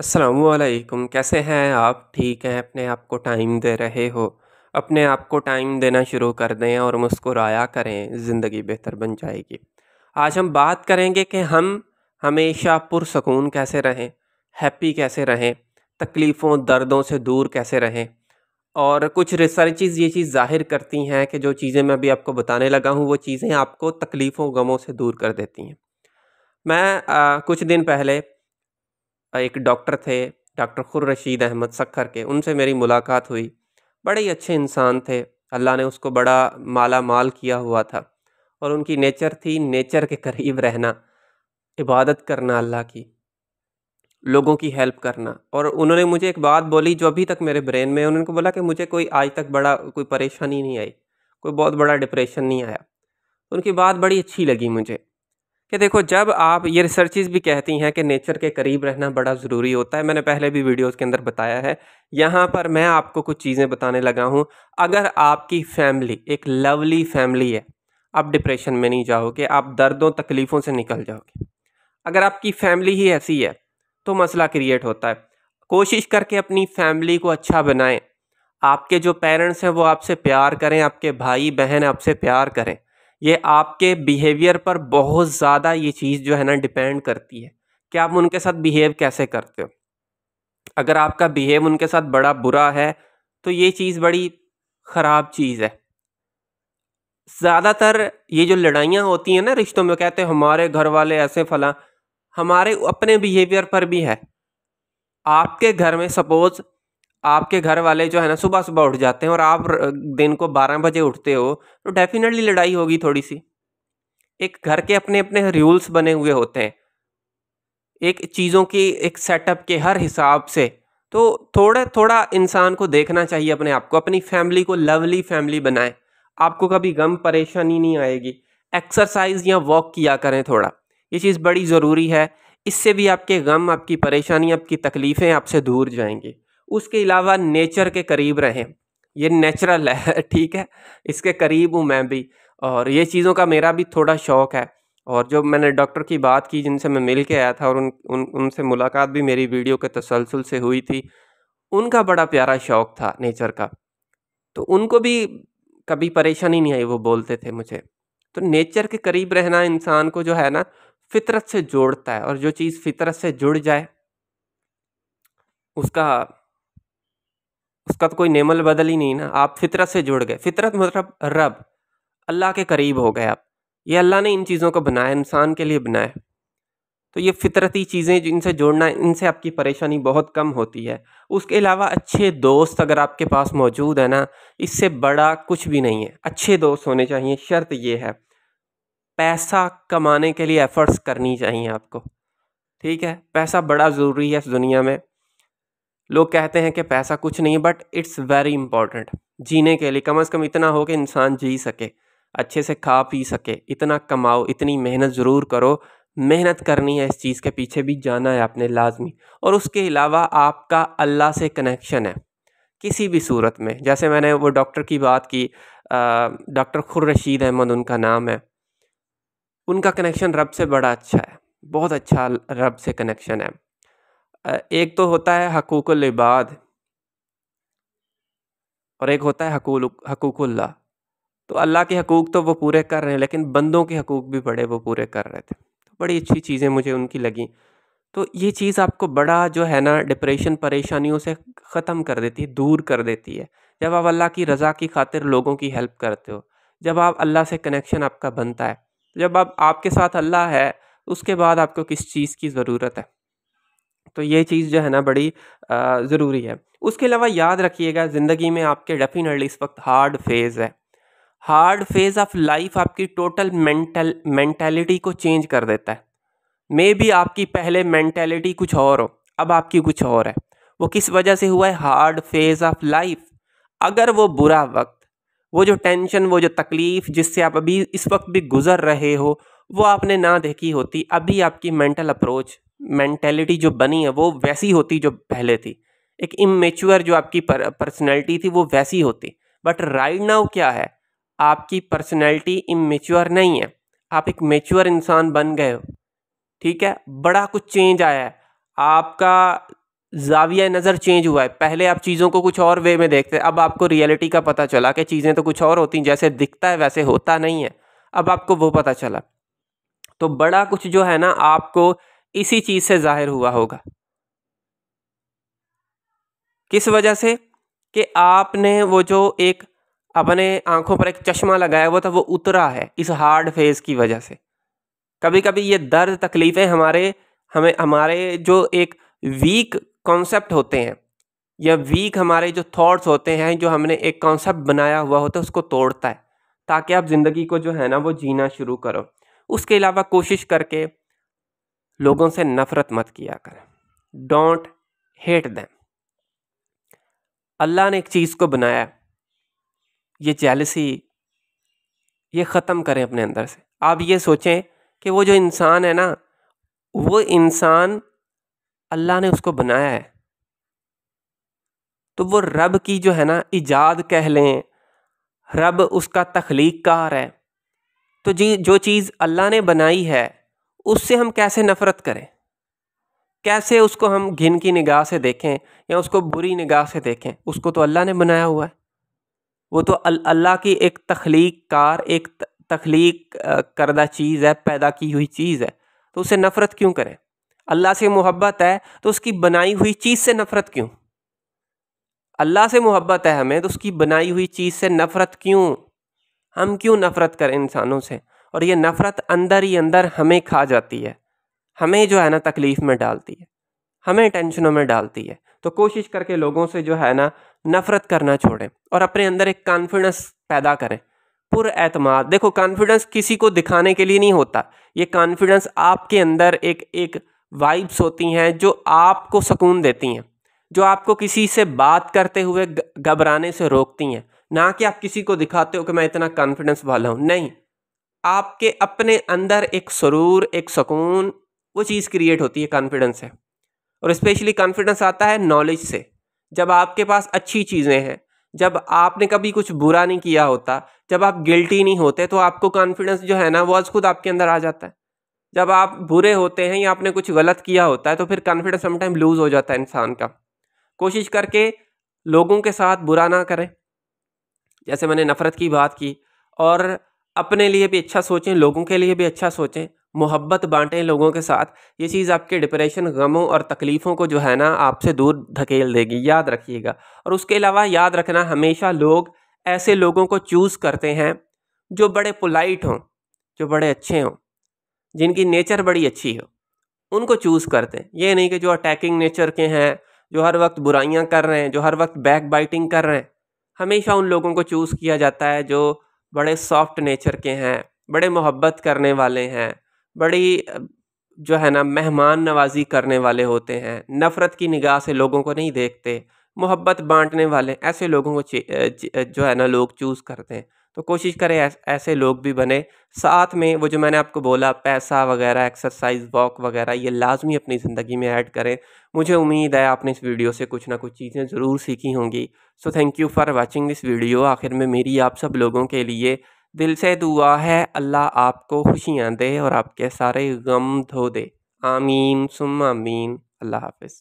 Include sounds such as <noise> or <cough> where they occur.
असलकुम कैसे हैं आप ठीक हैं अपने आप को टाइम दे रहे हो अपने आप को टाइम देना शुरू कर दें और मुस्कुराया करें ज़िंदगी बेहतर बन जाएगी आज हम बात करेंगे कि हम हमेशा पुरसकून कैसे रहें हैप्पी कैसे रहें तकलीफ़ों दर्दों से दूर कैसे रहें और कुछ रिसर्च ये चीज़ ज़ाहिर करती हैं कि जो चीज़ें मैं अभी आपको बताने लगा हूँ वो चीज़ें आपको तकलीफ़ों गमों से दूर कर देती हैं मैं आ, कुछ दिन पहले एक डॉक्टर थे डॉक्टर खुर रशीद अहमद सखर के उनसे मेरी मुलाकात हुई बड़े ही अच्छे इंसान थे अल्लाह ने उसको बड़ा माला माल किया हुआ था और उनकी नेचर थी नेचर के करीब रहना इबादत करना अल्लाह की लोगों की हेल्प करना और उन्होंने मुझे एक बात बोली जो अभी तक मेरे ब्रेन में उन्होंने बोला कि मुझे कोई आज तक बड़ा कोई परेशानी नहीं आई कोई बहुत बड़ा डिप्रेशन नहीं आया उनकी बात बड़ी अच्छी लगी मुझे कि देखो जब आप ये रिसर्चेज भी कहती हैं कि नेचर के करीब रहना बड़ा ज़रूरी होता है मैंने पहले भी वीडियोस के अंदर बताया है यहाँ पर मैं आपको कुछ चीज़ें बताने लगा हूँ अगर आपकी फैमिली एक लवली फैमिली है आप डिप्रेशन में नहीं जाओगे आप दर्दों तकलीफ़ों से निकल जाओगे अगर आपकी फैमिली ही ऐसी है तो मसला क्रिएट होता है कोशिश करके अपनी फैमिली को अच्छा बनाएं आपके जो पेरेंट्स हैं वो आपसे प्यार करें आपके भाई बहन आपसे प्यार करें ये आपके बिहेवियर पर बहुत ज़्यादा ये चीज़ जो है ना डिपेंड करती है कि आप उनके साथ बिहेव कैसे करते हो अगर आपका बिहेव उनके साथ बड़ा बुरा है तो ये चीज़ बड़ी ख़राब चीज़ है ज़्यादातर ये जो लड़ाइयाँ होती हैं ना रिश्तों में कहते हैं हमारे घर वाले ऐसे फला हमारे अपने बिहेवियर पर भी है आपके घर में सपोज़ आपके घर वाले जो है ना सुबह सुबह उठ जाते हैं और आप दिन को बारह बजे उठते हो तो डेफिनेटली लड़ाई होगी थोड़ी सी एक घर के अपने अपने रूल्स बने हुए होते हैं एक चीज़ों की एक सेटअप के हर हिसाब से तो थोड़ा थोड़ा इंसान को देखना चाहिए अपने आप को अपनी फैमिली को लवली फैमिली बनाए आपको कभी गम परेशानी नहीं आएगी एक्सरसाइज या वॉक किया करें थोड़ा ये चीज़ बड़ी ज़रूरी है इससे भी आपके गम आपकी परेशानी आपकी तकलीफ़ें आपसे दूर जाएंगी उसके अलावा नेचर के करीब रहें ये नेचुरल है <laughs> ठीक है इसके करीब हूँ मैं भी और ये चीज़ों का मेरा भी थोड़ा शौक़ है और जो मैंने डॉक्टर की बात की जिनसे मैं मिल के आया था और उन उन उनसे मुलाकात भी मेरी वीडियो के तसलसल से हुई थी उनका बड़ा प्यारा शौक़ था नेचर का तो उनको भी कभी परेशानी नहीं आई वो बोलते थे मुझे तो नेचर के करीब रहना इंसान को जो है ना फितरत से जोड़ता है और जो चीज़ फितरत से जुड़ जाए उसका उसका तो कोई नेमल बदल ही नहीं ना आप फितरत से जुड़ गए फितरत मतलब रब अल्लाह के करीब हो गए आप ये अल्लाह ने इन चीज़ों को बनाया इंसान के लिए बनाया तो ये फितरती चीज़ें जिनसे जोड़ना इनसे आपकी परेशानी बहुत कम होती है उसके अलावा अच्छे दोस्त अगर आपके पास मौजूद है ना इससे बड़ा कुछ भी नहीं है अच्छे दोस्त होने चाहिए शर्त ये है पैसा कमाने के लिए एफ़र्ट्स करनी चाहिए आपको ठीक है पैसा बड़ा ज़रूरी है इस दुनिया में लोग कहते हैं कि पैसा कुछ नहीं बट इट्स वेरी इंपॉर्टेंट जीने के लिए कम अज़ कम इतना हो कि इंसान जी सके अच्छे से खा पी सके इतना कमाओ इतनी मेहनत ज़रूर करो मेहनत करनी है इस चीज़ के पीछे भी जाना है आपने लाजमी और उसके अलावा आपका अल्लाह से कनेक्शन है किसी भी सूरत में जैसे मैंने वो डॉक्टर की बात की डॉक्टर खुर्रशीद अहमद उनका नाम है उनका कनेक्शन रब से बड़ा अच्छा है बहुत अच्छा रब से कनेक्शन है एक तो होता है हकूक़ुल इबाद और एक होता है हकूल हकूकुल्ला तो अल्लाह के हकूक़ तो वो पूरे कर रहे हैं लेकिन बंदों के हकूक़ भी बड़े वो पूरे कर रहे थे तो बड़ी अच्छी चीज़ें मुझे उनकी लगी तो ये चीज़ आपको बड़ा जो है ना डिप्रेशन परेशानियों से ख़त्म कर देती है दूर कर देती है जब आप अल्लाह की रज़ा की खातिर लोगों की हेल्प करते हो जब आप अल्लाह से कनेक्शन आपका बनता है जब आप आपके साथ अल्लाह है उसके बाद आपको किस चीज़ की ज़रूरत है तो ये चीज़ जो है ना बड़ी ज़रूरी है उसके अलावा याद रखिएगा ज़िंदगी में आपके डेफिनेटली इस वक्त हार्ड फेज़ है हार्ड फेज़ ऑफ लाइफ आपकी टोटल मेंटल मेंटेलिटी को चेंज कर देता है मे बी आपकी पहले मैंटेलिटी कुछ और हो अब आपकी कुछ और है वो किस वजह से हुआ है हार्ड फेज़ ऑफ लाइफ अगर वो बुरा वक्त वो जो टेंशन वो जो तकलीफ़ जिससे आप अभी इस वक्त भी गुज़र रहे हो वो आपने ना देखी होती अभी आपकी मेंटल अप्रोच मैंटेलिटी जो बनी है वो वैसी होती जो पहले थी एक इमेच्योर जो आपकी पर्सनैलिटी थी वो वैसी होती बट राइट नाउ क्या है आपकी पर्सनैलिटी इमेच्योर नहीं है आप एक मेच्योर इंसान बन गए हो ठीक है बड़ा कुछ चेंज आया है आपका जाविया नज़र चेंज हुआ है पहले आप चीज़ों को कुछ और वे में देखते अब आपको रियलिटी का पता चला कि चीज़ें तो कुछ और होती जैसे दिखता है वैसे होता नहीं है अब आपको वो पता चला तो बड़ा कुछ जो है ना आपको इसी चीज़ से ज़ाहिर हुआ होगा किस वजह से कि आपने वो जो एक अपने आंखों पर एक चश्मा लगाया हुआ था वो उतरा है इस हार्ड फेस की वजह से कभी कभी ये दर्द तकलीफ़ें हमारे हमें हमारे जो एक वीक कॉन्सेप्ट होते हैं या वीक हमारे जो थॉट्स होते हैं जो हमने एक कॉन्सेप्ट बनाया हुआ होता है उसको तोड़ता है ताकि आप ज़िंदगी को जो है ना वो जीना शुरू करो उसके अलावा कोशिश करके लोगों से नफरत मत किया कर डोंट हेट दैम अल्लाह ने एक चीज़ को बनाया ये जेलसी ये ख़त्म करें अपने अंदर से आप ये सोचें कि वो जो इंसान है ना वो इंसान अल्लाह ने उसको बनाया है तो वो रब की जो है ना इजाद कह लें रब उसका तख्लीक कार है तो जी जो चीज़ अल्लाह ने बनाई है उससे हम कैसे नफ़रत करें कैसे उसको हम घिन की निगाह से देखें या उसको बुरी निगाह से देखें उसको तो अल्लाह ने बनाया हुआ है वो तो अल्लाह की एक तख्लीक कार एक तख्लीक करदा चीज़ है पैदा की हुई चीज़ है तो उससे नफ़रत क्यों करें अल्लाह से मोहब्बत है तो उसकी बनाई हुई चीज़ से नफ़रत क्यों अल्लाह से मोहब्बत है हमें तो उसकी बनाई हुई चीज़ से नफ़रत क्यों हम क्यों नफ़रत करें इंसानों से और ये नफ़रत अंदर ही अंदर हमें खा जाती है हमें जो है ना तकलीफ़ में डालती है हमें टेंशनों में डालती है तो कोशिश करके लोगों से जो है ना नफ़रत करना छोड़ें और अपने अंदर एक कॉन्फिडेंस पैदा करें पुर देखो कॉन्फिडेंस किसी को दिखाने के लिए नहीं होता ये कॉन्फिडेंस आपके अंदर एक एक वाइब्स होती हैं जो आपको सुकून देती हैं जो आपको किसी से बात करते हुए घबराने से रोकती हैं ना कि आप किसी को दिखाते हो कि मैं इतना कॉन्फिडेंस वाला हूँ नहीं आपके अपने अंदर एक सुरूर एक सुकून वो चीज़ क्रिएट होती है कॉन्फिडेंस है और स्पेशली कॉन्फिडेंस आता है नॉलेज से जब आपके पास अच्छी चीज़ें हैं जब आपने कभी कुछ बुरा नहीं किया होता जब आप गिल्टी नहीं होते तो आपको कॉन्फिडेंस जो है ना वो आज खुद आपके अंदर आ जाता है जब आप बुरे होते हैं या आपने कुछ गलत किया होता है तो फिर कॉन्फिडेंस समटाइम लूज़ हो जाता है इंसान का कोशिश करके लोगों के साथ बुरा ना करें जैसे मैंने नफ़रत की बात की और अपने लिए भी अच्छा सोचें लोगों के लिए भी अच्छा सोचें मोहब्बत बांटें लोगों के साथ ये चीज़ आपके डिप्रेशन गमों और तकलीफ़ों को जो है ना आपसे दूर धकेल देगी याद रखिएगा और उसके अलावा याद रखना हमेशा लोग ऐसे लोगों को चूज़ करते हैं जो बड़े पोलाइट हों जो बड़े अच्छे हों जिनकी नेचर बड़ी अच्छी हो उनको चूज़ करते हैं ये नहीं कि जो अटैकिंग नेचर के हैं जो हर वक्त बुराइयाँ कर रहे हैं जो हर वक्त बैक बाइटिंग कर रहे हैं हमेशा उन लोगों को चूज़ किया जाता है जो बड़े सॉफ्ट नेचर के हैं बड़े मोहब्बत करने वाले हैं बड़ी जो है ना मेहमान नवाजी करने वाले होते हैं नफ़रत की निगाह से लोगों को नहीं देखते मोहब्बत बांटने वाले ऐसे लोगों को जो है ना लोग चूज़ करते हैं तो कोशिश करें ऐसे लोग भी बने साथ में वो जो मैंने आपको बोला पैसा वगैरह एक्सरसाइज वॉक वगैरह ये लाजमी अपनी ज़िंदगी में ऐड करें मुझे उम्मीद है आपने इस वीडियो से कुछ ना कुछ चीज़ें ज़रूर सीखी होंगी so thank you for watching this video आखिर में मेरी आप सब लोगों के लिए दिल से दुआ है अल्लाह आपको खुशियाँ दे और आपके सारे गम धो दे आमीन सुम आमीन अल्लाह हाफिज़